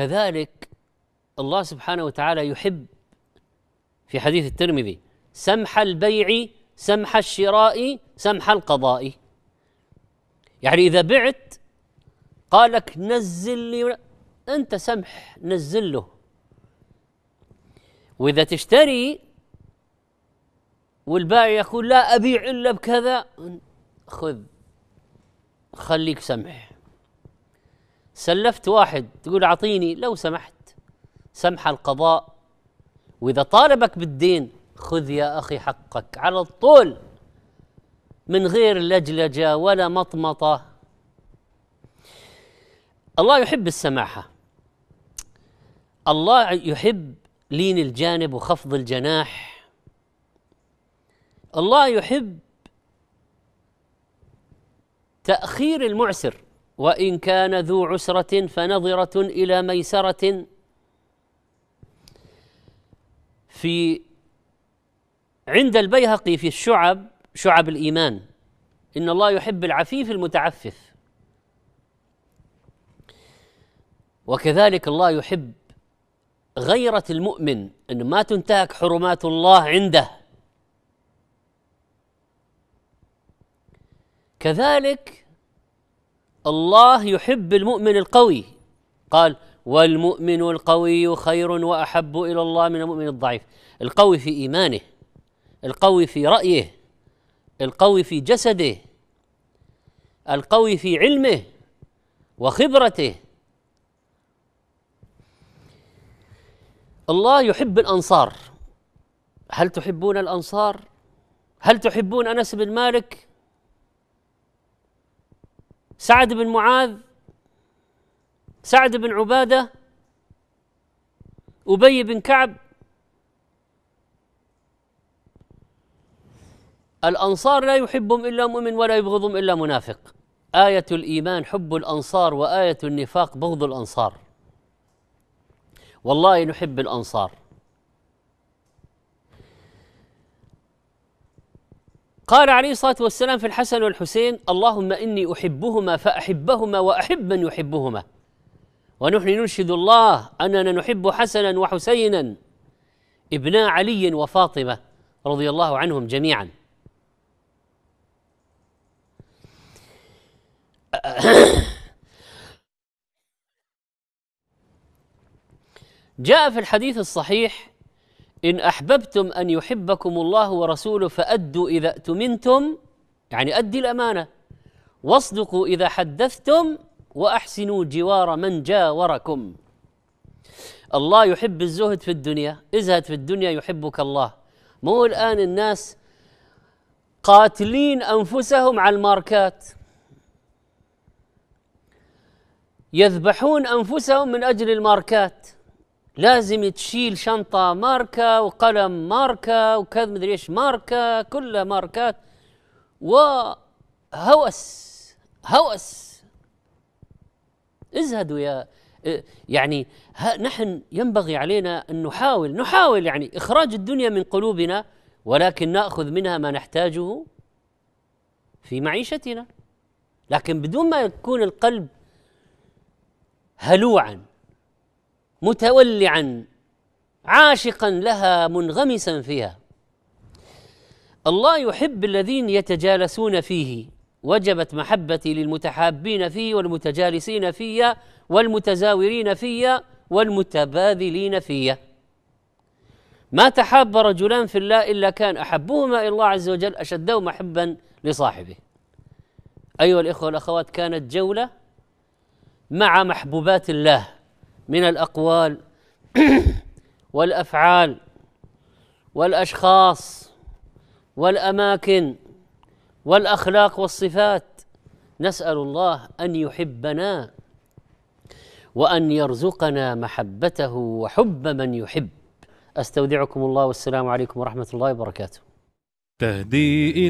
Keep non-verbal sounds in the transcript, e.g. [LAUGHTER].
كذلك الله سبحانه وتعالى يحب في حديث الترمذي سمح البيع سمح الشراء سمح القضاء يعني إذا بعت قال لك نزل لي أنت سمح نزل له وإذا تشتري والبائع يقول لا أبيع إلا بكذا خذ خليك سمح سلفت واحد تقول اعطيني لو سمحت سمح القضاء واذا طالبك بالدين خذ يا اخي حقك على الطول من غير لجلجه ولا مطمطه الله يحب السماحه الله يحب لين الجانب وخفض الجناح الله يحب تاخير المعسر وإن كان ذو عسرة فنظرة إلى ميسرة في عند البيهقي في الشعب شعب الإيمان إن الله يحب العفيف المتعفف وكذلك الله يحب غيرة المؤمن أن ما تنتهك حرمات الله عنده كذلك الله يحب المؤمن القوي قال والمؤمن القوي خير واحب الى الله من المؤمن الضعيف القوي في ايمانه القوي في رايه القوي في جسده القوي في علمه وخبرته الله يحب الانصار هل تحبون الانصار هل تحبون انس بن مالك سعد بن معاذ سعد بن عباده ابي بن كعب الانصار لا يحبهم الا مؤمن ولا يبغضهم الا منافق ايه الايمان حب الانصار وايه النفاق بغض الانصار والله نحب الانصار قال عليه الصلاة والسلام في الحسن والحسين اللهم إني أحبهما فأحبهما وأحب من يحبهما ونحن ننشد الله أننا نحب حسنا وحسينا ابنا علي وفاطمة رضي الله عنهم جميعا جاء في الحديث الصحيح إن أحببتم أن يحبكم الله ورسوله فأدوا إذا أتمنتم يعني أدي الأمانة واصدقوا إذا حدثتم وأحسنوا جوار من جاوركم الله يحب الزهد في الدنيا ازهد في الدنيا يحبك الله مو الآن الناس قاتلين أنفسهم على الماركات يذبحون أنفسهم من أجل الماركات لازم تشيل شنطة ماركة وقلم ماركة وكذا مدري ايش ماركة كلها ماركات وهوس هوس ازهدوا يا يعني نحن ينبغي علينا أن نحاول نحاول يعني إخراج الدنيا من قلوبنا ولكن نأخذ منها ما نحتاجه في معيشتنا لكن بدون ما يكون القلب هلوعا متولعا عاشقا لها منغمسا فيها الله يحب الذين يتجالسون فيه وجبت محبتي للمتحابين فيه والمتجالسين فيه والمتزاورين فيه والمتباذلين فيه ما تحاب رجلان في الله إلا كان أحبهما إلى الله عز وجل اشدهما حبا لصاحبه أيها الإخوة والأخوات كانت جولة مع محبوبات الله من الأقوال [CLEARS THROAT] والأفعال والأشخاص والأماكن والأخلاق والصفات نسأل الله أن يحبنا وأن يرزقنا محبته وحب من يحب أستودعكم الله والسلام عليكم ورحمة الله وبركاته تهدي